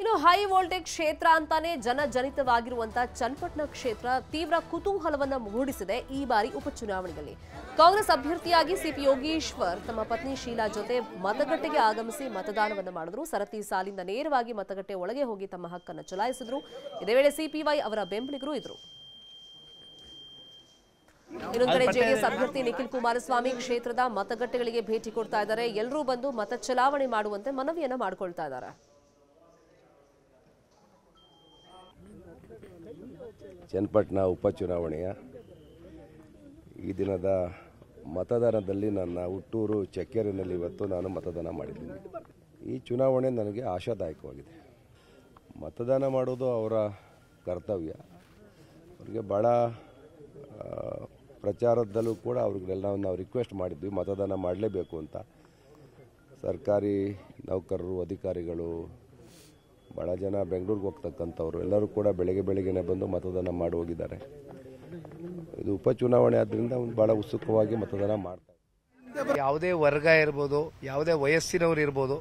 ಇನ್ನು high voltage ಕ್ಷೇತ್ರ ಅಂತಾನೆ ಜನಜನಿತವಾಗಿರುವಂತಹ ಚನ್ನಪಟ್ಟಣ ಕ್ಷೇತ್ರ ತೀವ್ರ ಕುತೂಹಲವನ್ನು ಮೂಡಿಸಿದೆ ಈ ಬಾರಿ ಉಪಚುನಾವಣೆಯಲ್ಲಿ ಕಾಂಗ್ರೆಸ್ ಅಭ್ಯರ್ಥಿಯಾಗಿ ಸಿಪಿ ಯೋಗೀಶ್ವರ್ ತಮ್ಮ ಪತ್ನಿ ಶೀಲಾ ಜೊತೆ ಮತಗಟ್ಟೆಗೆ ಆಗಮಿಸಿ ಮತದಾನವನ್ನು ಮಾಡಿದ್ರು ಸರತಿ ಸಾಲಿಂದ ನೇರವಾಗಿ ಮತಗಟ್ಟೆ ಒಳಗೆ ಹೋಗಿ ತಮ್ಮ ಹಕ್ಕನ್ನು ಚಲಾಯಿಸಿದ್ರು ಇದೇ ವೇಳೆ ಸಿಪಿವೈ ಅವರ ಬೆಂಬಲಿಗರು ಇದ್ರು ಇನ್ನೊಂದು ಕಡೆ ಜೆಡಿಎಸ್ ಅಭ್ಯರ್ಥಿ ನಿಖಿಲ್ ಕುಮಾರಸ್ವಾಮಿ ಕ್ಷೇತ್ರದ ಮತಗಟ್ಟೆಗಳಿಗೆ ಭೇಟಿ ಕೊಡ್ತಾ ಇದ್ದಾರೆ ಎಲ್ಲರೂ ಬಂದು ಮತ ಚಲಾವಣೆ ಮಾಡುವಂತೆ ಮನವಿಯನ್ನ ಮಾಡಿಕೊಳ್ತಾ ಇದ್ದಾರೆ ಚನ್ನಪಟ್ಟಣ ಉಪಚುನಾವಣೆಯ ಈ ದಿನದ ಮತದಾನದಲ್ಲಿ ನನ್ನ ಹುಟ್ಟೂರು ಚಕ್ಕೇರಿನಲ್ಲಿ ಇವತ್ತು ನಾನು ಮತದಾನ ಮಾಡಿದ್ದೀನಿ ಈ ಚುನಾವಣೆ ನನಗೆ ಆಶಾದಾಯಕವಾಗಿದೆ ಮತದಾನ ಮಾಡೋದು ಅವರ ಕರ್ತವ್ಯ ಅವರಿಗೆ ಭಾಳ ಪ್ರಚಾರದಲ್ಲೂ ಕೂಡ ಅವ್ರಿಗೆಲ್ಲ ನಾವು ರಿಕ್ವೆಸ್ಟ್ ಮಾಡಿದ್ವಿ ಮತದಾನ ಮಾಡಲೇಬೇಕು ಅಂತ ಸರ್ಕಾರಿ ನೌಕರರು ಅಧಿಕಾರಿಗಳು ಬಹಳ ಜನ ಬೆಂಗಳೂರಿಗೆ ಹೋಗ್ತಕ್ಕಂಥವ್ರು ಎಲ್ಲರೂ ಕೂಡ ಬೆಳಗ್ಗೆ ಬೆಳಗ್ಗೆನೆ ಬಂದು ಮತದಾನ ಮಾಡಿ ಹೋಗಿದ್ದಾರೆ ಇದು ಉಪಚುನಾವಣೆ ಆದ್ದರಿಂದ ಒಂದು ಭಾಳ ಉತ್ಸುಕವಾಗಿ ಮತದಾನ ಮಾಡ್ತಾರೆ ಯಾವುದೇ ವರ್ಗ ಇರ್ಬೋದು ಯಾವುದೇ ವಯಸ್ಸಿನವರು ಇರ್ಬೋದು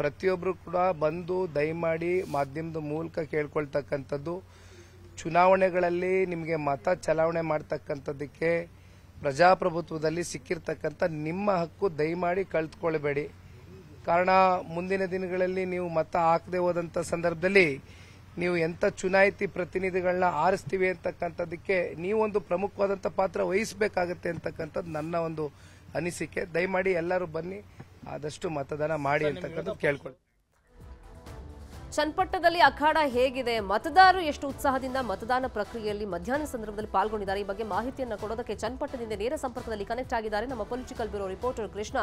ಪ್ರತಿಯೊಬ್ಬರು ಕೂಡ ಬಂದು ದಯಮಾಡಿ ಮಾಧ್ಯಮದ ಮೂಲಕ ಕೇಳ್ಕೊಳ್ತಕ್ಕಂಥದ್ದು ಚುನಾವಣೆಗಳಲ್ಲಿ ನಿಮಗೆ ಮತ ಚಲಾವಣೆ ಮಾಡ್ತಕ್ಕಂಥದ್ದಕ್ಕೆ ಪ್ರಜಾಪ್ರಭುತ್ವದಲ್ಲಿ ಸಿಕ್ಕಿರ್ತಕ್ಕಂಥ ನಿಮ್ಮ ಹಕ್ಕು ದಯಮಾಡಿ ಕಳೆದುಕೊಳ್ಬೇಡಿ ಕಾರಣ ಮುಂದಿನ ದಿನಗಳಲ್ಲಿ ನೀವು ಮತ ಹಾಕದೆ ಹೋದಂಥ ಸಂದರ್ಭದಲ್ಲಿ ನೀವು ಎಂಥ ಚುನಾಯಿತಿ ಪ್ರತಿನಿಧಿಗಳನ್ನ ಆರಿಸ್ತೀವಿ ಅಂತಕ್ಕಂಥದ್ದಕ್ಕೆ ನೀವೊಂದು ಪ್ರಮುಖವಾದಂತಹ ಪಾತ್ರ ವಹಿಸಬೇಕಾಗತ್ತೆ ಅಂತಕ್ಕಂಥದ್ದು ನನ್ನ ಒಂದು ಅನಿಸಿಕೆ ದಯಮಾಡಿ ಎಲ್ಲರೂ ಬನ್ನಿ ಆದಷ್ಟು ಮತದಾನ ಮಾಡಿ ಅಂತಕ್ಕಂಥದ್ದು ಕೇಳ್ಕೊಳ್ತೀನಿ ಚನ್ಪಟ್ಟದಲ್ಲಿ ಅಖಾಡ ಹೇಗಿದೆ ಮತದಾರರು ಎಷ್ಟು ಉತ್ಸಾಹದಿಂದ ಮತದಾನ ಪ್ರಕ್ರಿಯೆಯಲ್ಲಿ ಮಧ್ಯಾಹ್ನ ಸಂದರ್ಭದಲ್ಲಿ ಪಾಲ್ಗೊಂಡಿದ್ದಾರೆ ಈ ಬಗ್ಗೆ ಮಾಹಿತಿಯನ್ನು ಕೊಡೋದಕ್ಕೆ ಚನ್ಪಟ್ಟದಿಂದ ನೇರ ಸಂಪರ್ಕದಲ್ಲಿ ಕನೆಕ್ಟ್ ಆಗಿದ್ದಾರೆ ನಮ್ಮ political bureau reporter Krishna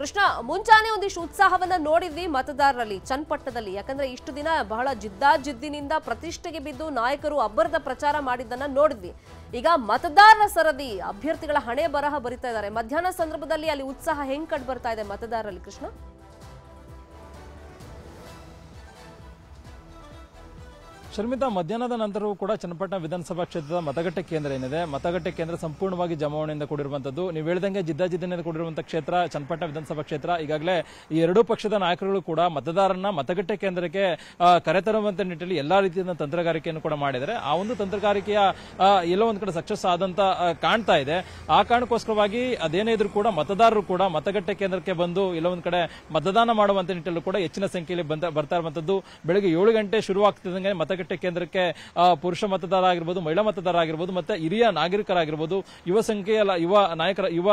Krishna ಮುಂಚಾನೆ ಒಂದಿಷ್ಟು ಉತ್ಸಾಹವನ್ನ ನೋಡಿದ್ವಿ ಮತದಾರರಲ್ಲಿ ಚನ್ಪಟ್ಟದಲ್ಲಿ ಯಾಕಂದ್ರೆ ಇಷ್ಟು ದಿನ ಬಹಳ ಜಿದ್ದಾಜಿದ್ದಿನಿಂದ ಪ್ರತಿಷ್ಠೆಗೆ ಬಿದ್ದು ನಾಯಕರು ಅಬ್ಬರದ ಪ್ರಚಾರ ಮಾಡಿದ್ದನ್ನ ನೋಡಿದ್ವಿ ಈಗ ಮತದಾರರ ಸರದಿ ಅಭ್ಯರ್ಥಿಗಳ ಹಣೆ ಬರಹ ಬರಿತಾ ಇದ್ದಾರೆ ಮಧ್ಯಾಹ್ನ ಸಂದರ್ಭದಲ್ಲಿ ಅಲ್ಲಿ ಉತ್ಸಾಹ ಹೆಂಗ್ ಕಂಡು ಬರ್ತಾ ಇದೆ ಮತದಾರರಲ್ಲಿ ಕೃಷ್ಣ ಶರ್ಮಿತಾ ಮಧ್ಯಾಹ್ನದ ನಂತರವೂ ಕೂಡ ಚನ್ನಪಟ್ಟಣ ವಿಧಾನಸಭಾ ಕ್ಷೇತ್ರದ ಮತಗಟ್ಟೆ ಕೇಂದ್ರ ಏನಿದೆ ಮತಗಟ್ಟೆ ಕೇಂದ್ರ ಸಂಪೂರ್ಣವಾಗಿ ಜಮಾವಣೆಯಿಂದ ಕೂಡಿರುವಂಥದ್ದು ನೀವು ಹೇಳಿದಂಗೆ ಜಿದ್ದಾಜಿದ್ದಿನಿಂದ ಕೂಡಿರುವಂಥ ಕ್ಷೇತ್ರ ಚನ್ನಪಟ್ಟಣ ವಿಧಾನಸಭಾ ಕ್ಷೇತ್ರ ಈಗಾಗಲೇ ಈ ಎರಡೂ ಪಕ್ಷದ ನಾಯಕರುಗಳು ಕೂಡ ಮತದಾರರನ್ನ ಮತಗಟ್ಟೆ ಕೇಂದ್ರಕ್ಕೆ ಕರೆತರುವಂತಹ ನಿಟ್ಟಿನಲ್ಲಿ ಎಲ್ಲಾ ರೀತಿಯ ತಂತ್ರಗಾರಿಕೆಯನ್ನು ಕೂಡ ಮಾಡಿದರೆ ಆ ಒಂದು ತಂತ್ರಗಾರಿಕೆಯ ಎಲ್ಲ ಒಂದು ಕಡೆ ಸಕ್ಸಸ್ ಆದಂತ ಕಾಣ್ತಾ ಇದೆ ಆ ಕಾರಣಕ್ಕೋಸ್ಕರವಾಗಿ ಅದೇನೇ ಕೂಡ ಮತದಾರರು ಕೂಡ ಮತಗಟ್ಟೆ ಕೇಂದ್ರಕ್ಕೆ ಬಂದು ಎಲ್ಲೋ ಒಂದು ಕಡೆ ಮತದಾನ ಮಾಡುವಂತ ನಿಟ್ಟಿನಲ್ಲೂ ಕೂಡ ಹೆಚ್ಚಿನ ಸಂಖ್ಯೆಯಲ್ಲಿ ಬರ್ತಾ ಇರುವಂತದ್ದು ಬೆಳಗ್ಗೆ ಏಳು ಗಂಟೆ ಶುರುವಾಗ್ತಿದ್ದಂಗೆ ಮತ ಮತಗಟ್ಟೆ ಕೇಂದ್ರಕ್ಕೆ ಪುರುಷ ಮತದಾರ ಆಗಿರ್ಬೋದು ಮಹಿಳಾ ಮತದಾರ ಆಗಿರ್ಬೋದು ಮತ್ತೆ ಹಿರಿಯ ನಾಗರಿಕರಾಗಿರ್ಬೋದು ಯುವ ಸಂಖ್ಯೆಯ ಯುವ ನಾಯಕರ ಯುವ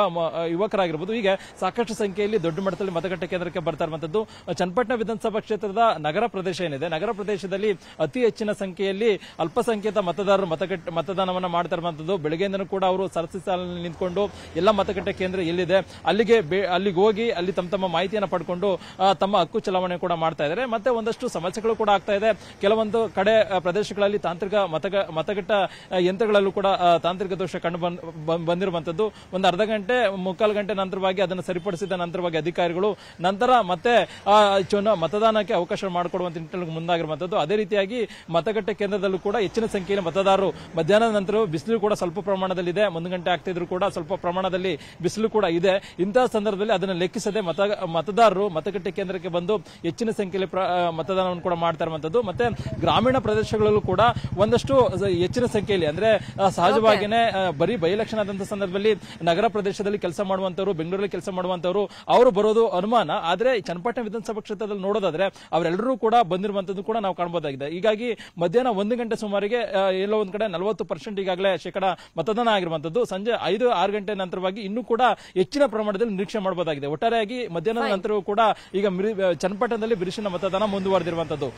ಯುವಕರಾಗಿರ್ಬೋದು ಹೀಗೆ ಸಾಕಷ್ಟು ಸಂಖ್ಯೆಯಲ್ಲಿ ದೊಡ್ಡ ಮಟ್ಟದಲ್ಲಿ ಮತಗಟ್ಟೆ ಕೇಂದ್ರಕ್ಕೆ ಬರ್ತಾ ಇರುವಂತದ್ದು ಚನ್ನಪಟ್ಟಣ ವಿಧಾನಸಭಾ ಕ್ಷೇತ್ರದ ನಗರ ಪ್ರದೇಶ ಏನಿದೆ ನಗರ ಪ್ರದೇಶದಲ್ಲಿ ಅತಿ ಹೆಚ್ಚಿನ ಸಂಖ್ಯೆಯಲ್ಲಿ ಅಲ್ಪಸಂಖ್ಯಾತ ಮತದಾರರು ಮತಗಟ್ಟೆ ಮತದಾನವನ್ನು ಮಾಡ್ತಾ ಇರುವಂತದ್ದು ಬೆಳಗ್ಗೆಯಿಂದನೂ ಕೂಡ ಅವರು ಸರಸಿ ಸಾಲಿನಲ್ಲಿ ನಿಂತ್ಕೊಂಡು ಎಲ್ಲ ಮತಗಟ್ಟೆ ಕೇಂದ್ರ ಎಲ್ಲಿದೆ ಅಲ್ಲಿಗೆ ಅಲ್ಲಿಗೆ ಹೋಗಿ ಅಲ್ಲಿ ತಮ್ಮ ತಮ್ಮ ಮಾಹಿತಿಯನ್ನು ಪಡ್ಕೊಂಡು ತಮ್ಮ ಹಕ್ಕು ಚಲಾವಣೆ ಕೂಡ ಮಾಡ್ತಾ ಇದ್ದಾರೆ ಮತ್ತೆ ಒಂದಷ್ಟು ಸಮಸ್ಯೆಗಳು ಕೂಡ ಆಗ್ತಾ ಇದೆ ಕೆಲವೊಂದು ಕಡೆ ಪ್ರದೇಶಗಳಲ್ಲಿ ತಾಂತ್ರಿಕ ಮತಗ ಮತಗಟ್ಟ ಯಂತ್ರಗಳಲ್ಲೂ ಕೂಡ ತಾಂತ್ರಿಕ ದೋಷ ಕಂಡು ಬಂದಿರುವಂತದ್ದು ಒಂದು ಅರ್ಧ ಗಂಟೆ ಮುಕ್ಕಾಲು ಗಂಟೆ ನಂತರವಾಗಿ ಅದನ್ನು ಸರಿಪಡಿಸಿದ ನಂತರವಾಗಿ ಅಧಿಕಾರಿಗಳು ನಂತರ ಮತ್ತೆ ಮತದಾನಕ್ಕೆ ಅವಕಾಶ ಮಾಡಿಕೊಡುವಂತ ನಿಟ್ಟಿನಲ್ಲಿ ಮುಂದಾಗಿರುವಂತದ್ದು ಅದೇ ರೀತಿಯಾಗಿ ಮತಗಟ್ಟೆ ಕೇಂದ್ರದಲ್ಲೂ ಕೂಡ ಹೆಚ್ಚಿನ ಸಂಖ್ಯೆಯಲ್ಲಿ ಮತದಾರರು ಮಧ್ಯಾಹ್ನದ ನಂತರ ಬಿಸಿಲು ಕೂಡ ಸ್ವಲ್ಪ ಪ್ರಮಾಣದಲ್ಲಿ ಇದೆ ಒಂದು ಗಂಟೆ ಆಗ್ತಿದ್ರು ಕೂಡ ಸ್ವಲ್ಪ ಪ್ರಮಾಣದಲ್ಲಿ ಬಿಸಿಲು ಕೂಡ ಇದೆ ಇಂತಹ ಸಂದರ್ಭದಲ್ಲಿ ಅದನ್ನು ಲೆಕ್ಕಿಸದೆ ಮತ ಮತದಾರರು ಮತಗಟ್ಟೆ ಕೇಂದ್ರಕ್ಕೆ ಬಂದು ಹೆಚ್ಚಿನ ಸಂಖ್ಯೆಯಲ್ಲಿ ಮತದಾನವನ್ನು ಕೂಡ ಮಾಡ್ತಾ ಇರುವಂತದ್ದು ಮತ್ತೆ ಗ್ರಾಮೀಣ ಪ್ರದೇಶಗಳಲ್ಲೂ ಕೂಡ ಒಂದಷ್ಟು ಹೆಚ್ಚಿನ ಸಂಖ್ಯೆಯಲ್ಲಿ ಅಂದ್ರೆ ಸಹಜವಾಗಿನೇ ಬರೀ ಬೈ ಎಲೆಕ್ಷನ್ ಆದಂತ ಸಂದರ್ಭದಲ್ಲಿ ನಗರ ಪ್ರದೇಶದಲ್ಲಿ ಕೆಲಸ ಮಾಡುವಂತವರು ಬೆಂಗಳೂರಲ್ಲಿ ಕೆಲಸ ಮಾಡುವಂತವರು ಅವರು ಬರೋದು ಅನುಮಾನ ಆದ್ರೆ ಚನ್ನಪಟ್ಟಣ ವಿಧಾನಸಭಾ ಕ್ಷೇತ್ರದಲ್ಲಿ ನೋಡೋದಾದ್ರೆ ಅವರೆಲ್ಲರೂ ಕೂಡ ಬಂದಿರುವಂತದ್ದು ಕೂಡ ನಾವು ಕಾಣಬಹುದಾಗಿದೆ ಹೀಗಾಗಿ ಮಧ್ಯಾಹ್ನ ಒಂದು ಗಂಟೆ ಸುಮಾರಿಗೆ ಎಲ್ಲೋ ಒಂದ್ ಕಡೆ ನಲವತ್ತು ಪರ್ಸೆಂಟ್ ಈಗಾಗಲೇ ಶೇಕಡ ಮತದಾನ ಆಗಿರುವಂತದ್ದು ಸಂಜೆ ಐದು ಆರು ಗಂಟೆ ನಂತರವಾಗಿ ಇನ್ನೂ ಕೂಡ ಹೆಚ್ಚಿನ ಪ್ರಮಾಣದಲ್ಲಿ ನಿರೀಕ್ಷೆ ಮಾಡಬಹುದಾಗಿದೆ ಒಟ್ಟಾರೆಯಾಗಿ ಮಧ್ಯಾಹ್ನದ ನಂತರವೂ ಕೂಡ ಈಗ ಚನ್ನಪಟ್ಟಣದಲ್ಲಿ ಬಿರುಸಿನ ಮತದಾನ ಮುಂದುವರೆದಿರುವಂತದ್ದು